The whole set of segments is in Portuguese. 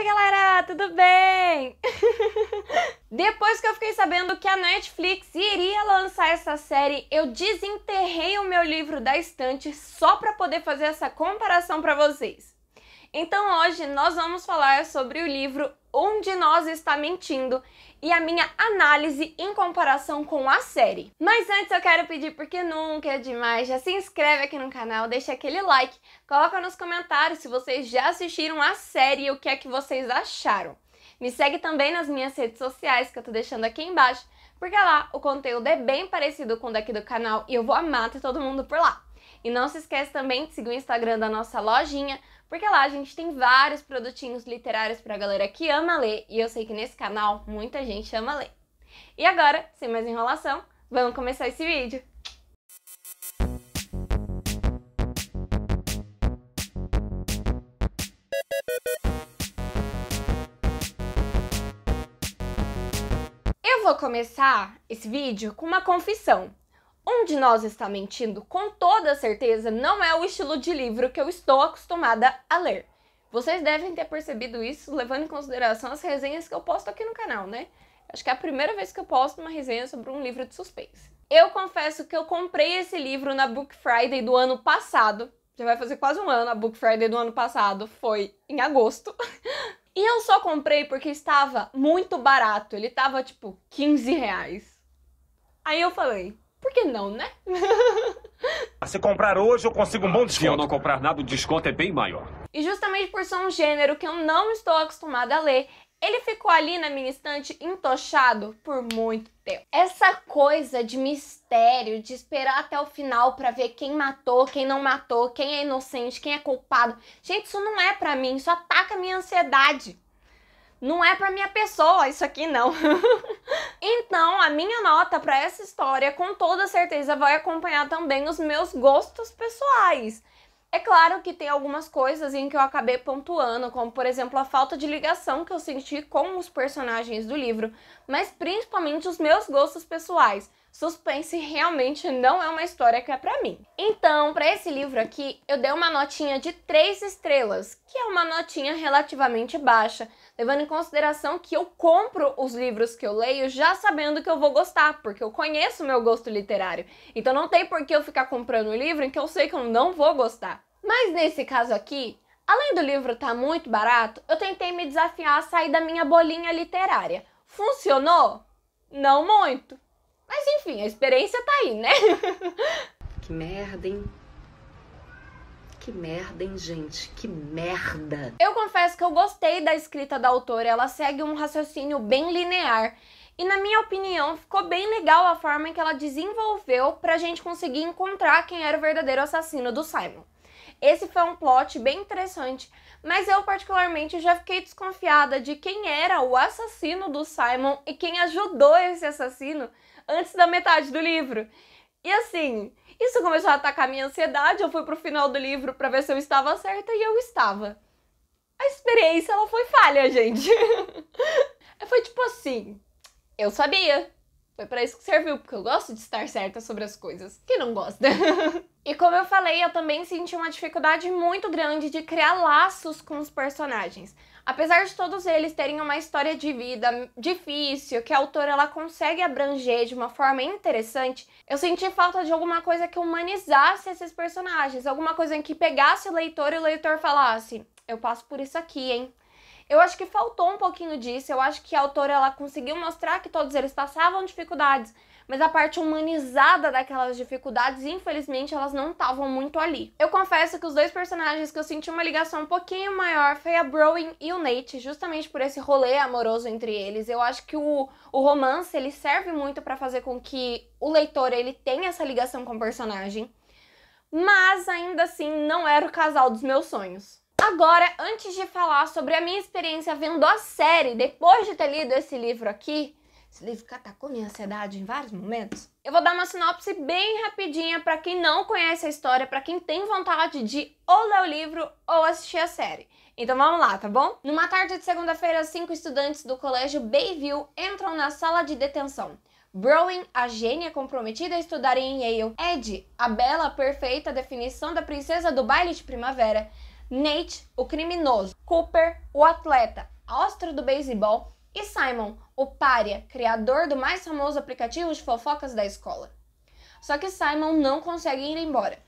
Oi, galera, tudo bem? Depois que eu fiquei sabendo que a Netflix iria lançar essa série, eu desenterrei o meu livro da estante só para poder fazer essa comparação para vocês. Então hoje nós vamos falar sobre o livro Onde Nós Está Mentindo e a minha análise em comparação com a série. Mas antes eu quero pedir porque nunca é demais, já se inscreve aqui no canal, deixa aquele like, coloca nos comentários se vocês já assistiram a série e o que é que vocês acharam. Me segue também nas minhas redes sociais que eu tô deixando aqui embaixo, porque lá o conteúdo é bem parecido com o daqui do canal e eu vou amar ter todo mundo por lá. E não se esquece também de seguir o Instagram da nossa lojinha, porque lá a gente tem vários produtinhos literários para a galera que ama ler e eu sei que nesse canal muita gente ama ler. E agora, sem mais enrolação, vamos começar esse vídeo. Eu vou começar esse vídeo com uma confissão. Um de nós está mentindo? Com toda certeza, não é o estilo de livro que eu estou acostumada a ler. Vocês devem ter percebido isso, levando em consideração as resenhas que eu posto aqui no canal, né? Acho que é a primeira vez que eu posto uma resenha sobre um livro de suspense. Eu confesso que eu comprei esse livro na Book Friday do ano passado. Já vai fazer quase um ano, a Book Friday do ano passado foi em agosto. e eu só comprei porque estava muito barato. Ele estava tipo 15 reais. Aí eu falei, por que não, né? Ah, se comprar hoje, eu consigo um bom desconto. Se eu não comprar nada, o desconto é bem maior. E justamente por ser um gênero que eu não estou acostumada a ler, ele ficou ali na minha estante entochado por muito tempo. Essa coisa de mistério, de esperar até o final para ver quem matou, quem não matou, quem é inocente, quem é culpado. Gente, isso não é para mim, isso ataca a minha ansiedade não é para minha pessoa isso aqui não. então, a minha nota para essa história com toda certeza vai acompanhar também os meus gostos pessoais. É claro que tem algumas coisas em que eu acabei pontuando, como por exemplo a falta de ligação que eu senti com os personagens do livro, mas principalmente os meus gostos pessoais. Suspense realmente não é uma história que é para mim. Então, para esse livro aqui, eu dei uma notinha de 3 estrelas, que é uma notinha relativamente baixa, levando em consideração que eu compro os livros que eu leio já sabendo que eu vou gostar, porque eu conheço o meu gosto literário. Então não tem por que eu ficar comprando livro em que eu sei que eu não vou gostar. Mas nesse caso aqui, além do livro estar tá muito barato, eu tentei me desafiar a sair da minha bolinha literária. Funcionou? Não muito. Mas enfim, a experiência tá aí, né? que merda, hein? Que merda, hein, gente? Que merda! Eu confesso que eu gostei da escrita da autora, ela segue um raciocínio bem linear. E na minha opinião, ficou bem legal a forma em que ela desenvolveu pra gente conseguir encontrar quem era o verdadeiro assassino do Simon. Esse foi um plot bem interessante, mas eu particularmente já fiquei desconfiada de quem era o assassino do Simon e quem ajudou esse assassino antes da metade do livro. E assim, isso começou a atacar minha ansiedade. Eu fui pro final do livro para ver se eu estava certa e eu estava. A experiência ela foi falha, gente. É, foi tipo assim, eu sabia, foi para isso que serviu, porque eu gosto de estar certa sobre as coisas. Quem não gosta? e como eu falei, eu também senti uma dificuldade muito grande de criar laços com os personagens. Apesar de todos eles terem uma história de vida difícil, que a autora ela consegue abranger de uma forma interessante, eu senti falta de alguma coisa que humanizasse esses personagens, alguma coisa em que pegasse o leitor e o leitor falasse: "Eu passo por isso aqui, hein? Eu acho que faltou um pouquinho disso. Eu acho que a autora ela conseguiu mostrar que todos eles passavam dificuldades, mas a parte humanizada daquelas dificuldades, infelizmente, elas não estavam muito ali. Eu confesso que os dois personagens que eu senti uma ligação um pouquinho maior foi a Browin e o Nate, justamente por esse rolê amoroso entre eles. Eu acho que o, o romance ele serve muito para fazer com que o leitor ele tenha essa ligação com o personagem, mas ainda assim não era o casal dos meus sonhos. Agora, antes de falar sobre a minha experiência vendo a série, depois de ter lido esse livro aqui, esse livro catacou minha ansiedade em vários momentos. Eu vou dar uma sinopse bem rapidinha para quem não conhece a história, para quem tem vontade de ou ler o livro ou assistir a série. Então vamos lá, tá bom? Numa tarde de segunda-feira, cinco estudantes do colégio Bayview entram na sala de detenção. Browning, a gênia comprometida a estudar em Yale, é Ed, a bela perfeita definição da princesa do baile de primavera, Nate, o criminoso, Cooper, o atleta, a do beisebol e Simon, o pária, criador do mais famoso aplicativo de fofocas da escola. Só que Simon não consegue ir embora.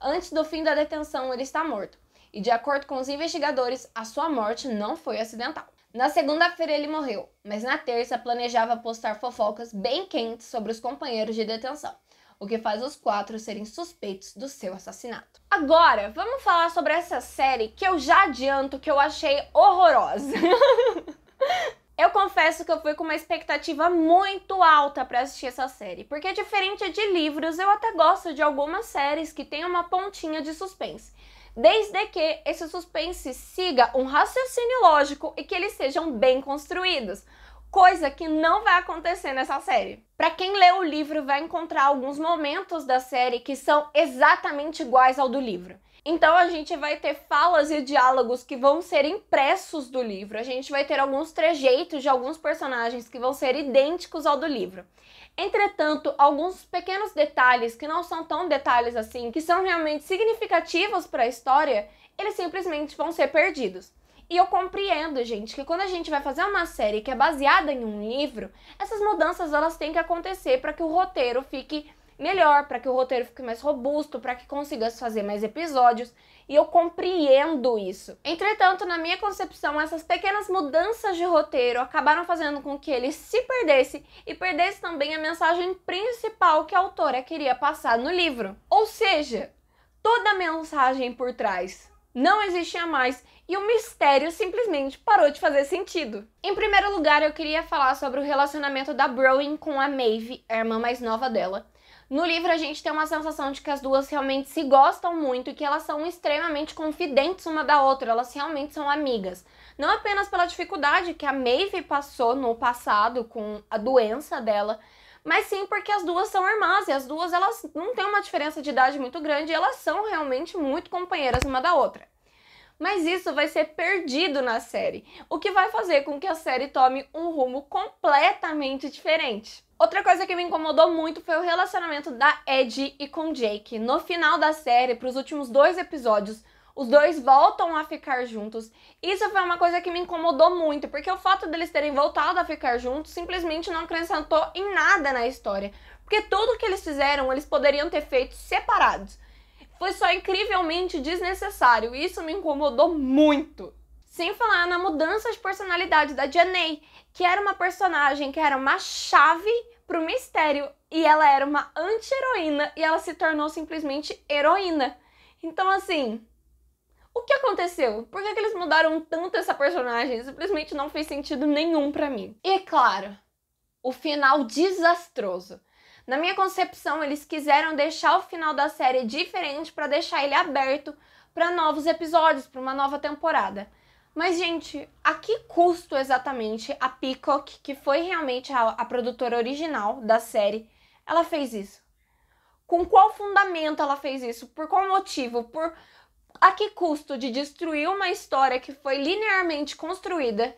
Antes do fim da detenção, ele está morto. E de acordo com os investigadores, a sua morte não foi acidental. Na segunda-feira ele morreu, mas na terça planejava postar fofocas bem quentes sobre os companheiros de detenção o que faz os quatro serem suspeitos do seu assassinato. Agora, vamos falar sobre essa série que eu já adianto que eu achei horrorosa. Eu confesso que eu fui com uma expectativa muito alta para assistir essa série, porque diferente de livros, eu até gosto de algumas séries que têm uma pontinha de suspense, desde que esse suspense siga um raciocínio lógico e que eles sejam bem construídos coisa que não vai acontecer nessa série. Para quem lê o livro, vai encontrar alguns momentos da série que são exatamente iguais ao do livro. Então a gente vai ter falas e diálogos que vão ser impressos do livro. A gente vai ter alguns trejeitos de alguns personagens que vão ser idênticos ao do livro. Entretanto, alguns pequenos detalhes que não são tão detalhes assim, que são realmente significativos para a história, eles simplesmente vão ser perdidos. E eu compreendo, gente, que quando a gente vai fazer uma série que é baseada em um livro, essas mudanças elas têm que acontecer para que o roteiro fique melhor, para que o roteiro fique mais robusto, para que consiga fazer mais episódios. E eu compreendo isso. Entretanto, na minha concepção, essas pequenas mudanças de roteiro acabaram fazendo com que ele se perdesse e perdesse também a mensagem principal que a autora queria passar no livro. Ou seja, toda a mensagem por trás não existia mais e o mistério simplesmente parou de fazer sentido. Em primeiro lugar, eu queria falar sobre o relacionamento da Browning com a Maeve, a irmã mais nova dela. No livro a gente tem uma sensação de que as duas realmente se gostam muito e que elas são extremamente confidentes uma da outra, elas realmente são amigas. Não apenas pela dificuldade que a Maeve passou no passado com a doença dela, mas sim porque as duas são irmãs e as duas elas não têm uma diferença de idade muito grande, elas são realmente muito companheiras uma da outra. Mas isso vai ser perdido na série, o que vai fazer com que a série tome um rumo completamente diferente. Outra coisa que me incomodou muito foi o relacionamento da Ed e com Jake. No final da série, para os últimos dois episódios, os dois voltam a ficar juntos. Isso foi uma coisa que me incomodou muito, porque o fato deles terem voltado a ficar juntos simplesmente não acrescentou em nada na história. Porque tudo que eles fizeram, eles poderiam ter feito separados. Foi só incrivelmente desnecessário. Isso me incomodou muito. Sem falar na mudança de personalidade da Janey, que era uma personagem que era uma chave pro mistério e ela era uma anti-heroína e ela se tornou simplesmente heroína. Então, assim, o que aconteceu? Por que, que eles mudaram tanto essa personagem? Simplesmente não fez sentido nenhum para mim. E claro, o final desastroso. Na minha concepção, eles quiseram deixar o final da série diferente para deixar ele aberto para novos episódios, para uma nova temporada. Mas, gente, a que custo exatamente a Peacock, que foi realmente a, a produtora original da série, ela fez isso? Com qual fundamento ela fez isso? Por qual motivo? Por a que custo de destruir uma história que foi linearmente construída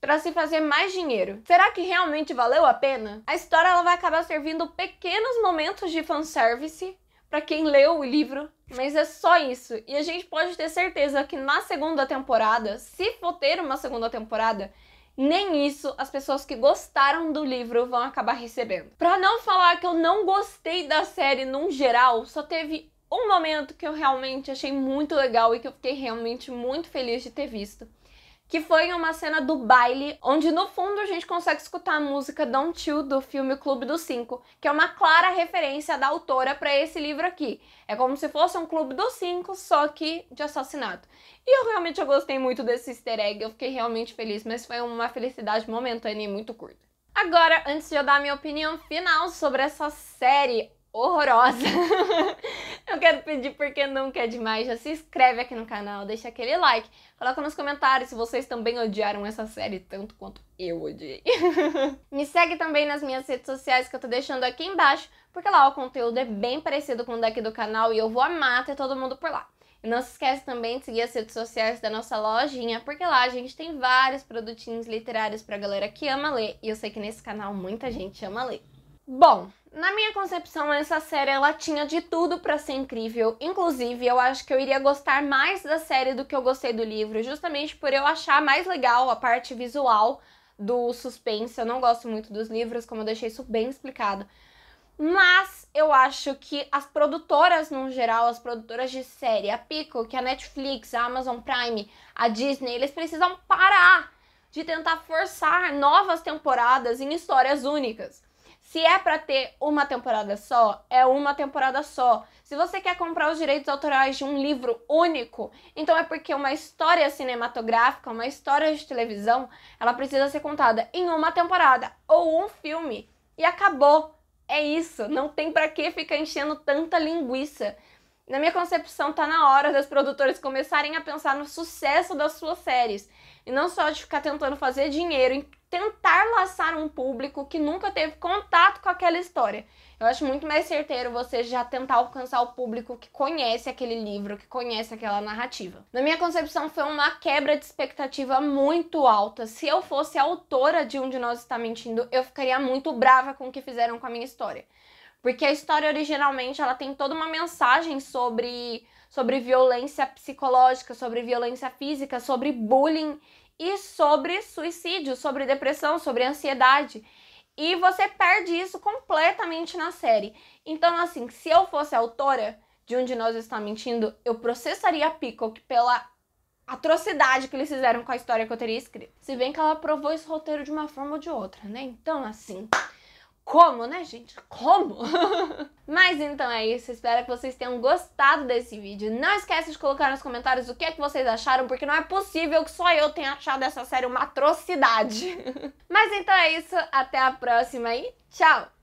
para se fazer mais dinheiro. Será que realmente valeu a pena? A história ela vai acabar servindo pequenos momentos de fanservice para quem leu o livro, mas é só isso. E a gente pode ter certeza que na segunda temporada, se for ter uma segunda temporada, nem isso as pessoas que gostaram do livro vão acabar recebendo. Para não falar que eu não gostei da série num geral, só teve um momento que eu realmente achei muito legal e que eu fiquei realmente muito feliz de ter visto. Que foi uma cena do baile, onde no fundo a gente consegue escutar a música Don't You do filme Clube dos Cinco, que é uma clara referência da autora para esse livro aqui. É como se fosse um Clube dos Cinco, só que de assassinato. E eu realmente gostei muito desse easter egg, eu fiquei realmente feliz, mas foi uma felicidade momentânea e muito curta. Agora, antes de eu dar minha opinião final sobre essa série horrorosa. eu quero pedir porque não quer demais. Já se inscreve aqui no canal, deixa aquele like, coloca nos comentários se vocês também odiaram essa série tanto quanto eu odiei. Me segue também nas minhas redes sociais que eu tô deixando aqui embaixo, porque lá o conteúdo é bem parecido com o daqui do canal e eu vou amar ter todo mundo por lá. E não se esquece também de seguir as redes sociais da nossa lojinha, porque lá a gente tem vários produtinhos literários pra galera que ama ler, e eu sei que nesse canal muita gente ama ler. Bom, na minha concepção, essa série ela tinha de tudo para ser incrível. Inclusive, eu acho que eu iria gostar mais da série do que eu gostei do livro, justamente por eu achar mais legal a parte visual do suspense. Eu não gosto muito dos livros, como eu deixei isso bem explicado. Mas eu acho que as produtoras no geral, as produtoras de série, a Pico, que a Netflix, a Amazon Prime, a Disney, eles precisam parar de tentar forçar novas temporadas em histórias únicas. Se é para ter uma temporada só, é uma temporada só. Se você quer comprar os direitos autorais de um livro único, então é porque uma história cinematográfica, uma história de televisão, ela precisa ser contada em uma temporada ou um filme e acabou. É isso, não tem para que ficar enchendo tanta linguiça. Na minha concepção, tá na hora das produtoras começarem a pensar no sucesso das suas séries e não só de ficar tentando fazer dinheiro em tentar laçar um público que nunca teve contato com aquela história. Eu acho muito mais certeiro você já tentar alcançar o público que conhece aquele livro, que conhece aquela narrativa. Na minha concepção, foi uma quebra de expectativa muito alta. Se eu fosse autora de Um de Nós Está Mentindo, eu ficaria muito brava com o que fizeram com a minha história. Porque a história originalmente ela tem toda uma mensagem sobre sobre violência psicológica, sobre violência física, sobre bullying e sobre suicídio, sobre depressão, sobre ansiedade. E você perde isso completamente na série. Então, assim, se eu fosse autora de Um de Nós Está Mentindo, eu processaria a Peacock pela atrocidade que eles fizeram com a história que eu teria escrito. Se bem que ela aprovou esse roteiro de uma forma ou de outra, né? Então, assim. Como, né, gente? Como? Mas então é isso, espero que vocês tenham gostado desse vídeo. Não esquece de colocar nos comentários o que, é que vocês acharam, porque não é possível que só eu tenha achado essa série uma atrocidade. Mas então é isso, até a próxima e tchau!